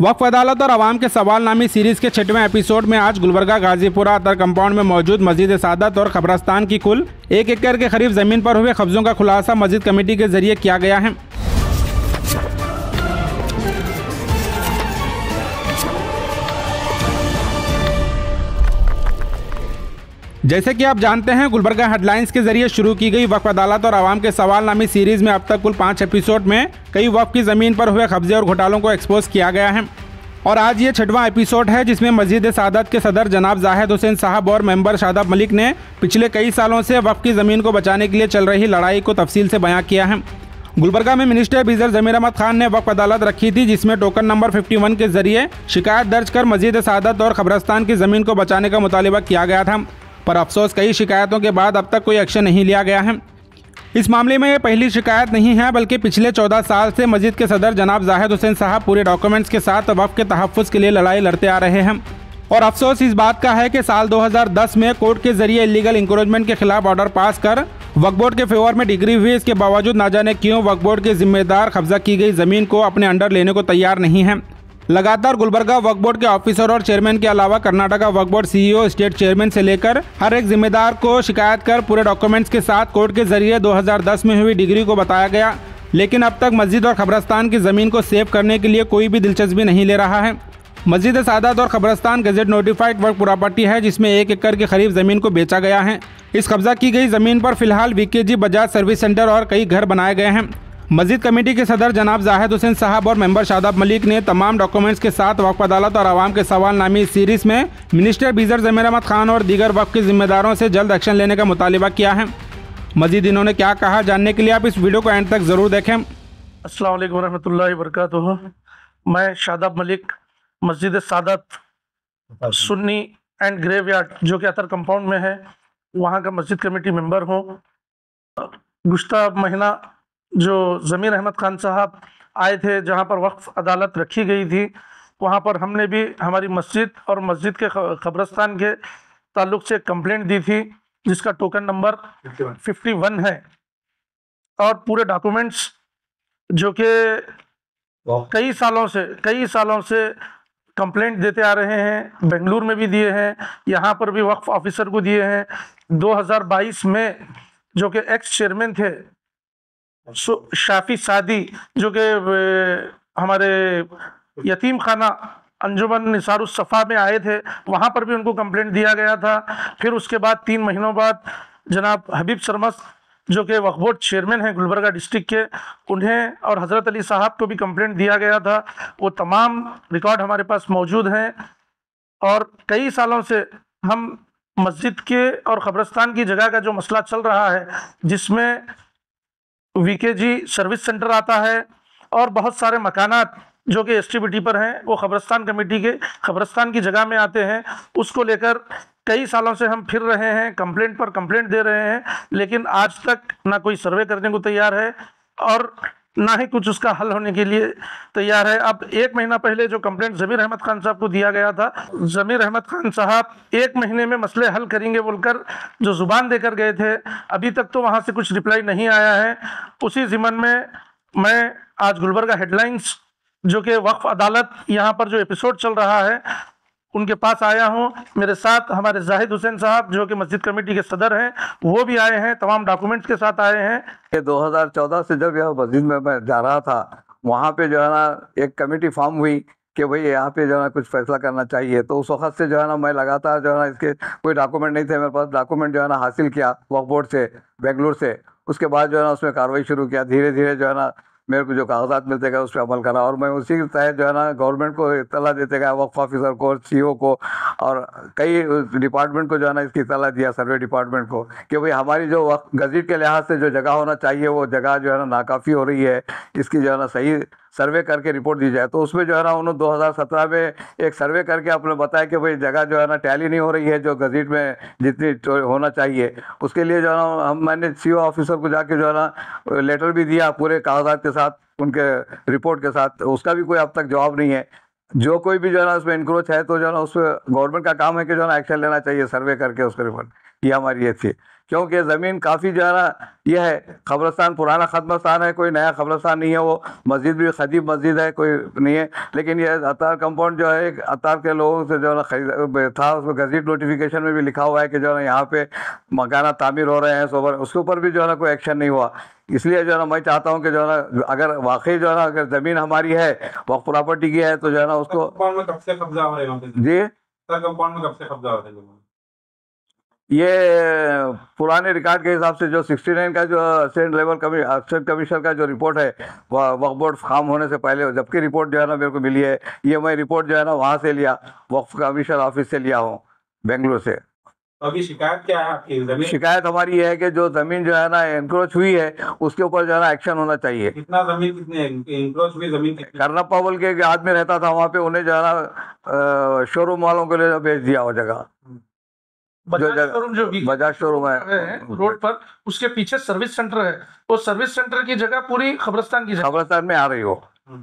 वक्फ अदालत और आवाम के सवाल नामी सीरीज के छठवें एपिसोड में आज गुलबर्गा गाजीपुरा अतर कंपाउंड में मौजूद मस्जिद सादत और खबरस्तान की कुल एक एकड़ के करीब जमीन पर हुए कब्जों का खुलासा मस्जिद कमेटी के जरिए किया गया है जैसे कि आप जानते हैं गुलबर्गा हेडलाइंस के जरिए शुरू की गई वक्फ अदालत और आवाम के सवाल नामी सीरीज में अब तक कुल पाँच एपिसोड में कई वक्फ की ज़मीन पर हुए कब्जे और घोटालों को एक्सपोज किया गया है और आज ये छठवां एपिसोड है जिसमें मस्जिद सादत के सदर जनाब जाहिद हुसैन साहब और मेंबर शादाब मलिक ने पिछले कई सालों से वक्फ की ज़मीन को बचाने के लिए चल रही लड़ाई को तफसील से बयां किया है गुलबर्गा में मिनिस्टर बीजर जमीर अहमद खान ने वक्फ अदालत रखी थी जिसमें टोकन नंबर 51 के जरिए शिकायत दर्ज कर मस्जिद सादत और खबरस्तान की ज़मीन को बचाने का मुतालबा किया गया था पर अफसोस कई शिकायतों के बाद अब तक कोई एक्शन नहीं लिया गया है इस मामले में यह पहली शिकायत नहीं है बल्कि पिछले चौदह साल से मस्जिद के सदर जनाब जाहिद हुसैन साहब पूरे डॉक्यूमेंट्स के साथ वफ के तहफ़ के लिए लड़ाई लड़ते आ रहे हैं और अफसोस इस बात का है कि साल 2010 में कोर्ट के जरिए इलीगल इंक्रोचमेंट के खिलाफ ऑर्डर पास कर वक्फ बोर्ड के फेवर में डिग्री हुई इसके बावजूद ना जाने क्यों वक्फ बोर्ड के जिम्मेदार कब्जा की गई जमीन को अपने अंडर लेने को तैयार नहीं है लगातार गुलबर्गा वक्फ बोर्ड के ऑफिसर और चेयरमैन के अलावा कर्नाटका वक्फ board CEO e state chairman से लेकर हर एक जिम्मेदार को शिकायत कर पूरे डॉक्यूमेंट्स के साथ कोर्ट के जरिए 2010 में हुई डिग्री को बताया गया लेकिन अब तक मस्जिद और खबरस्तान की ज़मीन को सेव करने के लिए कोई भी दिलचस्पी नहीं ले रहा है मस्जिद सादात और खबरस्तान गजेट नोटिफाइड वर्क प्रॉपर्टी है जिसमें एक एकड़ के करीब ज़मीन को बेचा गया है इस कब्जा की गई ज़मीन पर फिलहाल जी बजाज सर्विस सेंटर और कई घर बनाए गए हैं मस्जिद कमेटी के सदर जनाब जाहिद हुसैन साहब और मेंबर शादाब मलिक ने तमाम डॉक्यूमेंट्स के साथ वक्फ अदालत और आवाम के सवाल नामी सीरीज में मिनिस्टर बीजर जमीर अहमद खान और दीगर वक्फ के जिम्मेदारों से जल्द एक्शन लेने का मुतालबा किया है मजीद इन्होंने क्या कहा जानने के लिए आप इस वीडियो को एंड तक ज़रूर देखें असल वरहमल वरक मैं शादाब मलिक मस्जिद Sadat Sunni and graveyard जो कि अतर कंपाउंड में है वहाँ का मस्जिद कमेटी मेंबर हूँ गुज्त महीना जो ज़मीर अहमद ख़ान साहब आए थे जहाँ पर वक्फ़ अदालत रखी गई थी वहाँ पर हमने भी हमारी मस्जिद और मस्जिद के कब्रस्तान के ताल्लुक से कंप्लेंट दी थी जिसका टोकन नंबर 51 है और पूरे डॉक्यूमेंट्स जो कि कई सालों से कई सालों से कंप्लेंट देते आ रहे हैं बेंगलुरु में भी दिए हैं यहाँ पर भी वक्फ ऑफिसर को दिए हैं 2022 में जो कि एक्स चेयरमैन थे शाफी सादी जो कि हमारे यतीम खाना अंजुमन निसारफ़ा में आए थे वहाँ पर भी उनको कंप्लेंट दिया गया था फिर उसके बाद तीन महीनों बाद जनाब हबीब सरमस जो कि वकबोर्ड चेयरमैन हैं गुलबर्गा डिस्ट्रिक्ट के उन्हें और हज़रत अली साहब को भी कंप्लेंट दिया गया था वो तमाम रिकॉर्ड हमारे पास मौजूद हैं और कई सालों से हम मस्जिद के और ख़ब्रस्तान की जगह का जो मसला चल रहा है जिसमें वीके जी सर्विस सेंटर आता है और बहुत सारे मकानात जो कि एस पर हैं वो खबरस्तान कमेटी के खबरस्तान की जगह में आते हैं उसको लेकर कई सालों से हम फिर रहे हैं कंप्लेंट पर कंप्लेंट दे रहे हैं लेकिन आज तक ना कोई सर्वे करने को तैयार है और ना ही कुछ उसका हल होने के लिए तैयार है अब एक महीना पहले जो कंप्लेंट जमीर अहमद खान साहब को दिया गया था जमीर अहमद खान साहब एक महीने में मसले हल करेंगे बोलकर जो ज़ुबान देकर गए थे अभी तक तो वहाँ से कुछ रिप्लाई नहीं आया है उसी ज़िमन में मैं आज गुलबर्गा हेडलाइंस जो कि वक्फ अदालत यहाँ पर जो एपिसोड चल रहा है उनके पास आया हूँ मेरे साथ हमारे जाहिद हुसैन साहब जो कि मस्जिद कमेटी के सदर हैं वो भी आए हैं तमाम डॉक्यूमेंट्स के साथ आए हैं 2014 से जब यह मस्जिद में मैं जा रहा था वहाँ पे जो है ना एक कमेटी फॉर्म हुई कि भाई यहाँ पे जो है ना कुछ फैसला करना चाहिए तो उस वक्त से जो है ना मैं लगातार जो है ना इसके कोई डॉक्यूमेंट नहीं थे मेरे पास डॉक्यूमेंट जो है ना हासिल किया वक बोर्ड से बेंगलुरु से उसके बाद जो है ना उसमें कार्रवाई शुरू किया धीरे धीरे जो है ना मेरे को जो कागजात मिलते गए उस पर अमल करा और मैं उसी के तहत जो है ना गवर्नमेंट को इतला देते गए वक्फ ऑफिसर को सी e को और कई डिपार्टमेंट को जो है ना इसकी इतला दिया सर्वे डिपार्टमेंट को कि भाई हमारी जो वक्त गजीट के लिहाज से जो जगह होना चाहिए वो जगह जो है ना नाकाफ़ी हो रही है इसकी जो है ना सही सर्वे करके रिपोर्ट दी जाए तो उसमें जो है ना उन्होंने 2017 में एक सर्वे करके आपने बताया कि भाई जगह जो है ना टैली नहीं हो रही है जो गजीट में जितनी तो होना चाहिए उसके लिए जो है ना हम मैंने सी ऑफिसर e को जाके जो है ना लेटर भी दिया पूरे कागजात के साथ उनके रिपोर्ट के साथ उसका भी कोई अब तक जवाब नहीं है जो कोई भी जो है ना उसमें इंक्रोच है तो जो है ना उस गवर्नमेंट का काम है कि जो है ना एक्शन लेना चाहिए सर्वे करके उसके रिपोर्ट ये हमारी थी क्योंकि ज़मीन काफ़ी जो है ना यह है खबरस्तान पुराना खदमस्तान है कोई नया खबरस्तान नहीं है वो मस्जिद भी खदीब मस्जिद है कोई नहीं है लेकिन यह अतार कंपाउंड जो है एक अतार के लोगों से जो है ना खरीद था उसमें गजीट नोटिफिकेशन में भी लिखा हुआ है कि जो है ना यहाँ पे मकाना तामीर हो रहे हैं सोबर उसके ऊपर भी जो है ना कोई एक्शन नहीं हुआ इसलिए जो है ना मैं चाहता हूँ कि जो है ना अगर वाकई जो है ना अगर ज़मीन हमारी है वो प्रॉपर्टी की है तो जो है ना उसको जी कंपाउंड में कब से कब्जा हो रहा है ये पुराने रिकॉर्ड के हिसाब से जो 69 का जो सेंट लेवल कमी सेंट का जो रिपोर्ट है वक्फ बोर्ड फार्म होने से पहले जबकि रिपोर्ट जो है ना मेरे को मिली है ये मैं रिपोर्ट जो है ना वहाँ से लिया वक्फ कमिश्नर ऑफिस से लिया हूँ बेंगलुरु से तो अभी शिकायत क्या है आपकी जमीन शिकायत हमारी ये है कि जो जमीन जो है ना इंक्रोच हुई है उसके ऊपर जो है ना एक्शन होना चाहिए कितना जमीन कितने इंक्रोच हुई जमीन करना पावल के आदमी रहता था वहाँ पे उन्हें जो है ना शोरूम uh, वालों के लिए भेज दिया वो जगह हम्म। बजाज शोरूम है रोड पर उसके पीछे सर्विस सेंटर है वो सर्विस सेंटर की जगह पूरी खबरस्तान की खबरस्तान में आ रही हो हम्म।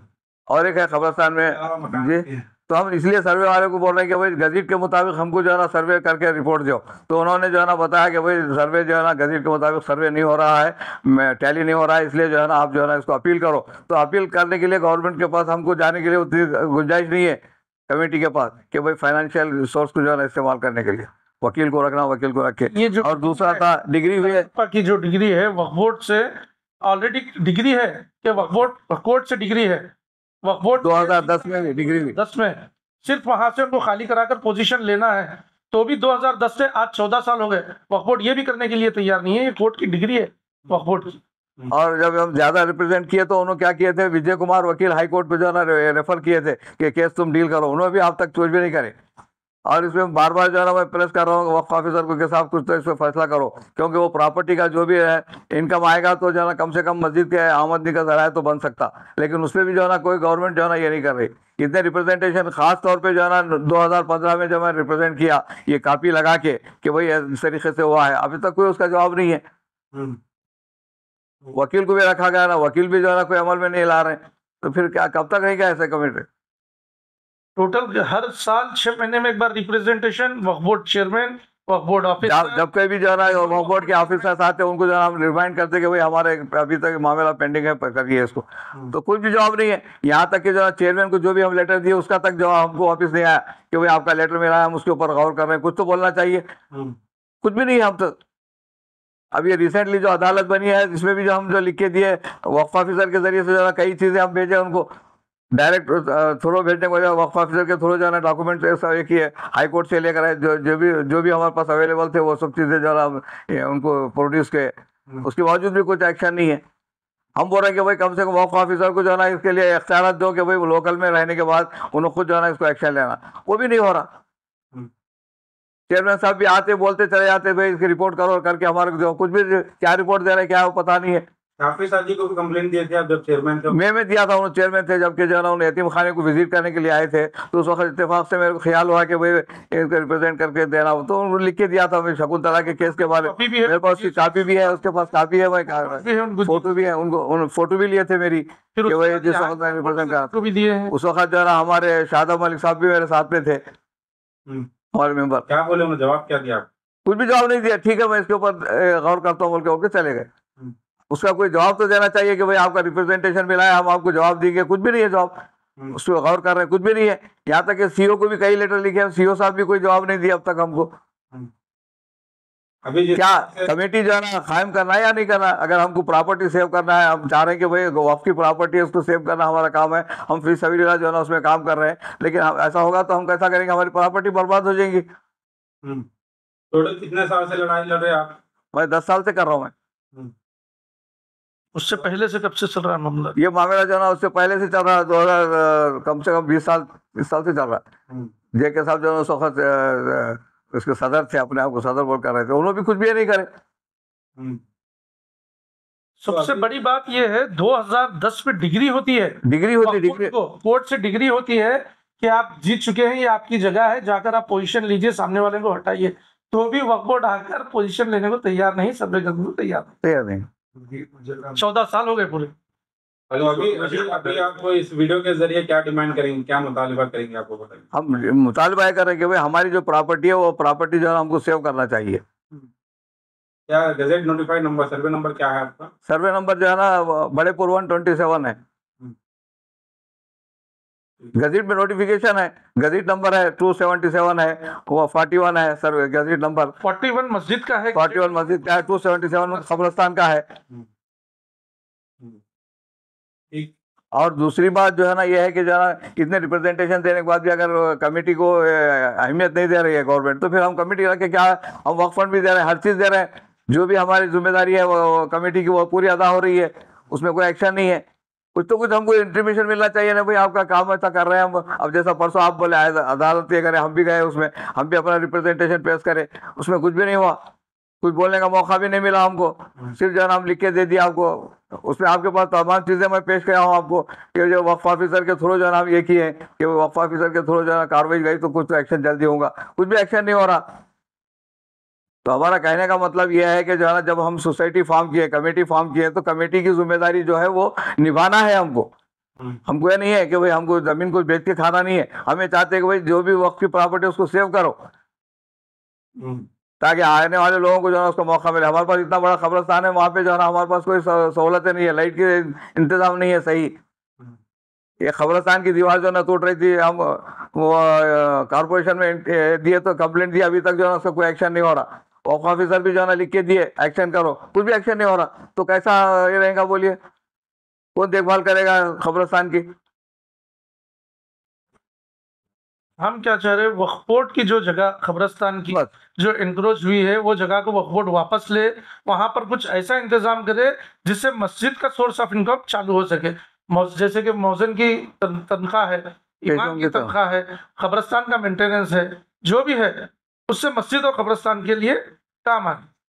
और एक है खबरस्तान में जी तो हम इसलिए सर्वे वाले को बोल रहे हैं कि भाई गजीट के मुताबिक हमको जो है ना सर्वे करके रिपोर्ट दो तो उन्होंने जो है ना बताया कि भाई सर्वे जो है ना गजीट के मुताबिक सर्वे नहीं हो रहा है मैं टैली नहीं हो रहा है इसलिए जो है ना आप जो है ना इसको अपील करो तो अपील करने के लिए गवर्नमेंट के पास हमको जाने के लिए उतनी गुंजाइश नहीं है कमेटी के पास कि भाई फाइनेंशियल रिसोर्स को जो है ना इस्तेमाल करने के लिए वकील को रखना वकील को रखे ये जो और दूसरा था डिग्री हुई है की जो डिग्री है वकबोर्ड से ऑलरेडी डिग्री है कि वक्फ बोर्ड से डिग्री है वक्फ बोर्ड 2010 में डिग्री हुई दस में सिर्फ वहां से उनको खाली कराकर पोजीशन लेना है तो भी 2010 से आज 14 साल हो गए वकबोर्ड ये भी करने के लिए तैयार नहीं है ये कोर्ट की डिग्री है वकबोर्ड की और जब हम ज्यादा रिप्रेजेंट किए तो उन्होंने क्या किए थे विजय कुमार वकील हाईकोर्ट पे जो है रेफर किए थे कि केस तुम डील करो उन्होंने भी अब तक कुछ भी नहीं करे और इसमें बार बार जो है ना मैं प्रेस कर रहा हूँ वक्त ऑफिसर को के साथ कुछ तो इस पर फैसला करो क्योंकि वो प्रॉपर्टी का जो भी है इनकम आएगा तो जो है ना कम से कम मस्जिद के आमदनी का जराया तो बन सकता लेकिन उस पर भी जो है ना कोई गवर्नमेंट जो है ना ये नहीं कर रही इतने रिप्रेजेंटेशन खास तौर पे जो है ना 2015 में जब मैं रिप्रेजेंट किया ये कापी लगा के कि भाई इस तरीके से हुआ है अभी तक कोई उसका जवाब नहीं है हम्म। वकील को भी रखा गया ना वकील भी जो है ना कोई अमल में नहीं ला रहे तो फिर क्या कब तक रहेगा ऐसे कमेटी टोटल हर साल छह महीने में एक बार रिप्रेजेंटेशन वक्फ बोर्ड चेयरमैन वक्फ बोर्ड ऑफिस जब कहीं भी जाना है वक्फ बोर्ड के ऑफिसर्स हम्म। आते हैं उनको जाना हम रिमाइंड करते कि भाई हमारे अभी तक मामला पेंडिंग है करिए इसको हम्म। तो कुछ भी जवाब नहीं है यहाँ तक कि जो चेयरमैन को जो भी हम लेटर दिए उसका तक जवाब हमको ऑफिस नहीं आया कि भाई आपका लेटर मिला है हम उसके ऊपर गौर कर रहे हैं कुछ तो बोलना चाहिए हम्म। कुछ भी नहीं है हम तो अब ये रिसेंटली जो अदालत बनी है इसमें भी जो हम जो लिख के दिए वक्फ ऑफिसर के जरिए से जो कई चीज़ें हम भेजे उनको डायरेक्ट थ्रो भेजने के बजाय वक्फ ऑफिसर के थ्रो जाना डॉक्यूमेंट तो सब एक ही है हाई कोर्ट से लेकर आए जो जो भी जो भी हमारे पास अवेलेबल थे वो सब चीज़ें जो है उनको प्रोड्यूस के हम्म। उसके बावजूद भी कुछ एक्शन नहीं है हम बोल रहे हैं कि भाई कम से कम वक्फ ऑफिसर को जो है ना इसके लिए इख्तियार दो कि भाई लोकल में रहने के बाद उन्हें खुद जो है ना इसको एक्शन लेना वो भी नहीं हो रहा चेयरमैन हम्म। साहब भी आते बोलते चले जाते भाई इसकी रिपोर्ट करो करके हमारे जो कुछ भी क्या रिपोर्ट दे रहे हैं क्या वो पता नहीं है चेयरमैन थे मैं मैं दिया था उन्होंने चेयरमैन थे जबकि जो है ना उन्हें यतीम खाने को विजिट करने के लिए आए थे तो उस वक्त इतफाक से मेरे को ख्याल हुआ कि भाई इनको रिप्रेजेंट करके देना हो तो उन्होंने लिख के दिया था मैं शकुंतला के केस के बारे में मेरे पास उसकी कापी भी है उसके पास कापी है वही फोटो भी है उनको फोटो भी लिए थे मेरी जिस वक्त मैं रिप्रेजेंट कर उस वक्त जो है ना हमारे शादा मलिक साहब भी मेरे साथ में थे हम्म। और मेम्बर क्या बोले उन्होंने जवाब क्या दिया कुछ भी जवाब नहीं दिया ठीक है मैं इसके ऊपर गौर करता हूँ बोल के ओके चले गए हम्म। उसका कोई जवाब तो देना चाहिए कि भाई आपका रिप्रेजेंटेशन मिला है हम आपको जवाब देंगे कुछ भी नहीं है जवाब हम्म। उस पर गौर कर रहे हैं कुछ भी नहीं है यहाँ तक कि सीओ को भी कई लेटर लिखे हैं सीओ साहब भी कोई जवाब नहीं दिया अब तक हमको हम्म। अभी क्या कमेटी जो है ना कायम करना है या नहीं करना अगर हमको प्रॉपर्टी सेव करना है हम चाह रहे हैं कि भाई वफ की प्रॉपर्टी है उसको सेव करना हमारा काम है हम फिर सवेरा जो है ना उसमें काम कर रहे हैं लेकिन ऐसा होगा तो हम कैसा करेंगे हमारी प्रॉपर्टी बर्बाद हो जाएंगी हम्म। टोटल कितने साल से लड़ाई लड़ रहे हैं आप मैं दस साल से कर रहा हूँ मैं उससे पहले से कब से चल रहा है मामला ये मामला जो ना उससे पहले से चल रहा है दो कम से कम बीस साल बीस साल से चल रहा है हम्म। जे के साहब जो है उसके सदर थे अपने आप को सदर बोल कर रहे थे उन्होंने भी कुछ भी नहीं करे हम्म। सबसे तो बड़ी बात यह है 2010 में डिग्री होती है डिग्री होती है डिग्री कोर्ट से डिग्री होती है कि आप जीत चुके हैं ये आपकी जगह है जाकर आप पोजीशन लीजिए सामने वाले को हटाइए तो भी वक्त बोर्ड आकर पोजीशन लेने को तैयार नहीं सब तैयार तैयार नहीं चौदह साल हो गए पूरे अभी तो अभी आपको इस वीडियो के जरिए क्या डिमांड करेंगे क्या मुतालबा करेंगे आपको हम मुतालबा कर भाई हमारी जो प्रॉपर्टी है वो प्रॉपर्टी जो है हमको सेव करना चाहिए हम्म। क्या gazette notified number survey number क्या है आपका सर्वे नंबर जो है ना बड़े पुरवन ट्वेंटी सेवन है गजेट में नोटिफिकेशन है गजेट नंबर है टू सेवेंटी सेवन है वो फोर्टी वन है sir gazette number forty one मस्जिद का है फोर्टी वन मस्जिद का है टू सेवेंटी सेवन कब्रस्तान का है हम्म। हम्म। और दूसरी बात जो है ना ये है कि जरा इतने रिप्रेजेंटेशन देने के बाद भी अगर कमेटी को अहमियत नहीं दे रही है गवर्नमेंट तो फिर हम कमेटी रखे क्या हम वर्क फंड भी दे रहे हैं हर चीज़ दे रहे हैं जो भी हमारी जिम्मेदारी है वो कमेटी की वो पूरी अदा हो रही है उसमें कोई एक्शन नहीं है कुछ तो कुछ हमको इंटीमेशन मिलना चाहिए ना भाई आपका काम ऐसा कर रहे हैं हम अब जैसा परसों आप बोले अदालत ये करें हम भी गए उसमें हम भी अपना रिप्रेजेंटेशन पेश करें उसमें कुछ भी नहीं हुआ कुछ बोलने का मौका भी नहीं मिला हमको सिर्फ जो नाम लिख के दे दिया आपको उसमें आपके पास तमाम चीज़ें मैं पेश किया हूँ आपको कि जो वक्फ ऑफिसर के थ्रू जो नाम ये किए कि वक्फ ऑफिसर के थ्रू जो है कार्रवाई गई तो कुछ तो एक्शन जल्दी होगा कुछ भी एक्शन नहीं हो रहा तो हमारा कहने का मतलब यह है कि जो है ना जब हम सोसाइटी फॉर्म किए कमेटी फॉर्म किए तो कमेटी की जिम्मेदारी जो है वो निभाना है हमको हम्म। हमको यह नहीं है कि भाई हमको जमीन को बेच के खाना नहीं है हमें चाहते हैं कि भाई जो भी वक्त की प्रॉपर्टी उसको सेव करो हम्म। ताकि आने वाले लोगों को जो है उसका मौका मिले हमारे पास इतना बड़ा खबरस्तान है वहाँ पे जो है ना हमारे पास कोई सहूलतें नहीं है लाइट के इंतजाम नहीं है सही हम्म। ये खबरस्तान की दीवार जो है ना टूट रही थी हम वो कॉरपोरेशन में दिए तो कंप्लेंट दी अभी तक जो है ना उसका कोई एक्शन नहीं हो रहा ऑफिसर भी जो है ना लिख के दिए एक्शन करो कुछ भी एक्शन नहीं हो रहा तो कैसा ये रहेगा बोलिए कौन देखभाल करेगा खबरस्तान की हम क्या चाह रहे हैं वक्फोर्ट की जो जगह खबरस्तान की जो इंक्रोच हुई है वो जगह को वक्फोर्ट वापस ले वहां पर कुछ ऐसा इंतजाम करे जिससे मस्जिद का सोर्स ऑफ इनकम चालू हो सके जैसे कि मौजन की तनख्वाह है इमाम की तो। तनख्वाह है खबरस्तान का मेंटेनेंस है जो भी है उससे मस्जिद और कब्रस्तान के लिए काम आ गई